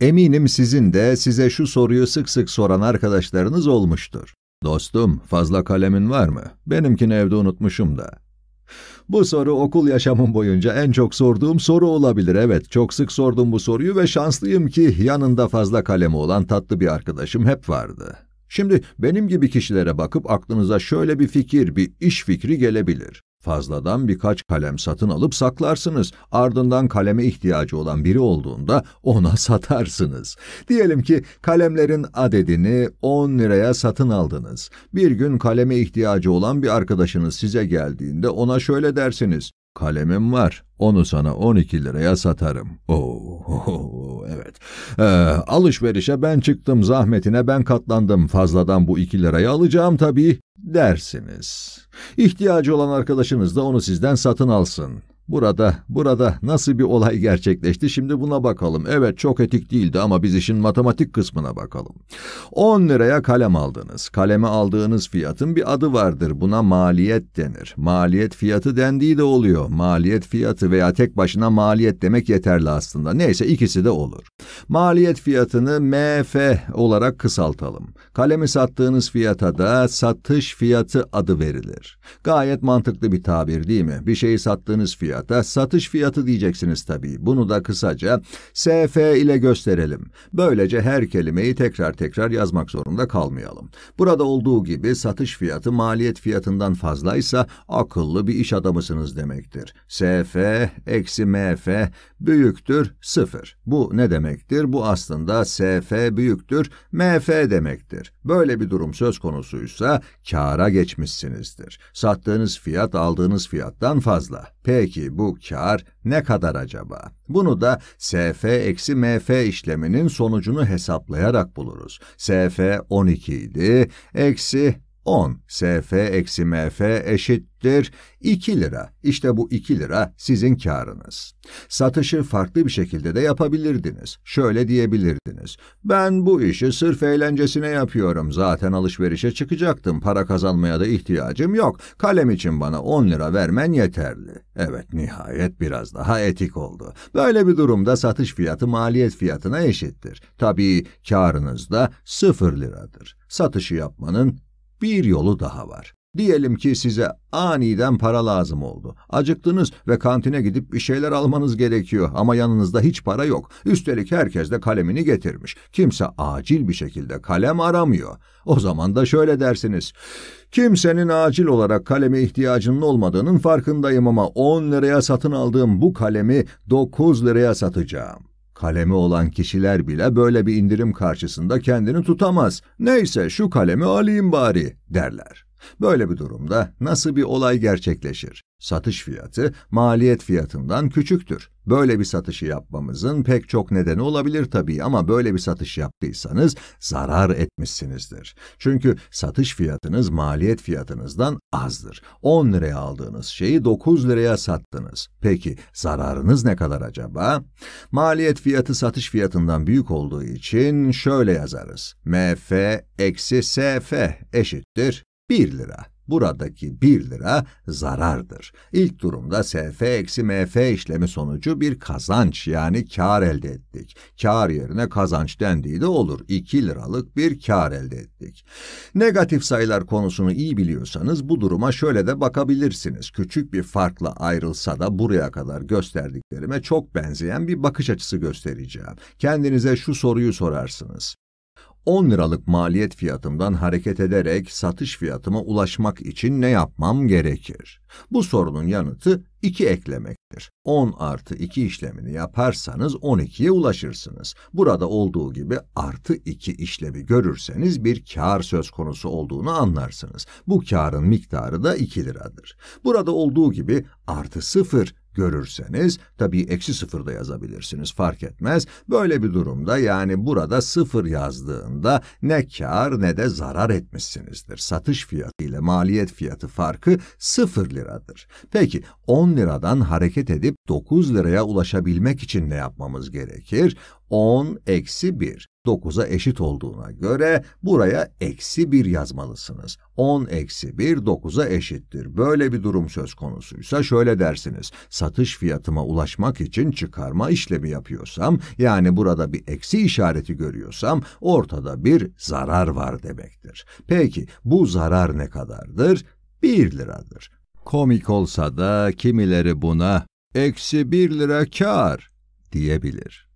Eminim sizin de size şu soruyu sık sık soran arkadaşlarınız olmuştur. Dostum, fazla kalemin var mı? Benimkini evde unutmuşum da. Bu soru okul yaşamım boyunca en çok sorduğum soru olabilir. Evet, çok sık sordum bu soruyu ve şanslıyım ki yanında fazla kalemi olan tatlı bir arkadaşım hep vardı. Şimdi benim gibi kişilere bakıp aklınıza şöyle bir fikir, bir iş fikri gelebilir. Fazladan birkaç kalem satın alıp saklarsınız. Ardından kaleme ihtiyacı olan biri olduğunda ona satarsınız. Diyelim ki kalemlerin adedini 10 liraya satın aldınız. Bir gün kaleme ihtiyacı olan bir arkadaşınız size geldiğinde ona şöyle dersiniz. Kalemim var. Onu sana 12 liraya satarım. Oo, evet. Ee, alışverişe ben çıktım, zahmetine ben katlandım. Fazladan bu 2 lirayı alacağım tabii dersiniz. İhtiyacı olan arkadaşınız da onu sizden satın alsın. Burada, burada nasıl bir olay gerçekleşti şimdi buna bakalım. Evet çok etik değildi ama biz işin matematik kısmına bakalım. 10 liraya kalem aldınız. Kaleme aldığınız fiyatın bir adı vardır. Buna maliyet denir. Maliyet fiyatı dendiği de oluyor. Maliyet fiyatı veya tek başına maliyet demek yeterli aslında. Neyse ikisi de olur. Maliyet fiyatını MF olarak kısaltalım. Kalemi sattığınız fiyata da satış fiyatı adı verilir. Gayet mantıklı bir tabir değil mi? Bir şeyi sattığınız fiyat fiyata satış fiyatı diyeceksiniz tabii. Bunu da kısaca SF ile gösterelim. Böylece her kelimeyi tekrar tekrar yazmak zorunda kalmayalım. Burada olduğu gibi satış fiyatı maliyet fiyatından fazlaysa akıllı bir iş adamısınız demektir. SF eksi MF büyüktür sıfır. Bu ne demektir? Bu aslında SF büyüktür MF demektir. Böyle bir durum söz konusuysa kâra geçmişsinizdir. Sattığınız fiyat aldığınız fiyattan fazla. Peki bu kar ne kadar acaba? Bunu da SF-MF işleminin sonucunu hesaplayarak buluruz. SF 12 idi, eksi 10 SF eksi MF eşittir 2 lira. İşte bu 2 lira sizin karınız. Satışı farklı bir şekilde de yapabilirdiniz. Şöyle diyebilirdiniz. Ben bu işi sırf eğlencesine yapıyorum. Zaten alışverişe çıkacaktım. Para kazanmaya da ihtiyacım yok. Kalem için bana 10 lira vermen yeterli. Evet nihayet biraz daha etik oldu. Böyle bir durumda satış fiyatı maliyet fiyatına eşittir. Tabii karınız da 0 liradır. Satışı yapmanın bir yolu daha var. Diyelim ki size aniden para lazım oldu. Acıktınız ve kantine gidip bir şeyler almanız gerekiyor ama yanınızda hiç para yok. Üstelik herkes de kalemini getirmiş. Kimse acil bir şekilde kalem aramıyor. O zaman da şöyle dersiniz. Kimsenin acil olarak kaleme ihtiyacının olmadığının farkındayım ama 10 liraya satın aldığım bu kalemi 9 liraya satacağım. Kalemi olan kişiler bile böyle bir indirim karşısında kendini tutamaz. Neyse şu kalemi alayım bari derler. Böyle bir durumda nasıl bir olay gerçekleşir? Satış fiyatı maliyet fiyatından küçüktür. Böyle bir satışı yapmamızın pek çok nedeni olabilir tabii ama böyle bir satış yaptıysanız zarar etmişsinizdir. Çünkü satış fiyatınız maliyet fiyatınızdan azdır. 10 liraya aldığınız şeyi 9 liraya sattınız. Peki zararınız ne kadar acaba? Maliyet fiyatı satış fiyatından büyük olduğu için şöyle yazarız. MF eksi SF eşittir 1 lira. Buradaki 1 lira zarardır. İlk durumda SF MF işlemi sonucu bir kazanç yani kar elde ettik. Kar yerine kazanç dendiği de olur. 2 liralık bir kar elde ettik. Negatif sayılar konusunu iyi biliyorsanız bu duruma şöyle de bakabilirsiniz. Küçük bir farkla ayrılsa da buraya kadar gösterdiklerime çok benzeyen bir bakış açısı göstereceğim. Kendinize şu soruyu sorarsınız. 10 liralık maliyet fiyatımdan hareket ederek satış fiyatıma ulaşmak için ne yapmam gerekir? Bu sorunun yanıtı 2 eklemektir. 10 artı 2 işlemini yaparsanız 12'ye ulaşırsınız. Burada olduğu gibi artı 2 işlemi görürseniz bir kar söz konusu olduğunu anlarsınız. Bu karın miktarı da 2 liradır. Burada olduğu gibi artı 0 görürseniz tabii eksi sıfır da yazabilirsiniz fark etmez. Böyle bir durumda yani burada sıfır yazdığında ne kar ne de zarar etmişsinizdir. Satış fiyatı ile maliyet fiyatı farkı sıfır liradır. Peki 10 liradan hareket edip 9 liraya ulaşabilmek için ne yapmamız gerekir? 10 eksi 1. 9'a eşit olduğuna göre buraya eksi 1 yazmalısınız. 10 eksi 1 9'a eşittir. Böyle bir durum söz konusuysa şöyle dersiniz. Satış fiyatıma ulaşmak için çıkarma işlemi yapıyorsam yani burada bir eksi işareti görüyorsam ortada bir zarar var demektir. Peki bu zarar ne kadardır? 1 liradır. Komik olsa da kimileri buna eksi 1 lira kar diyebilir.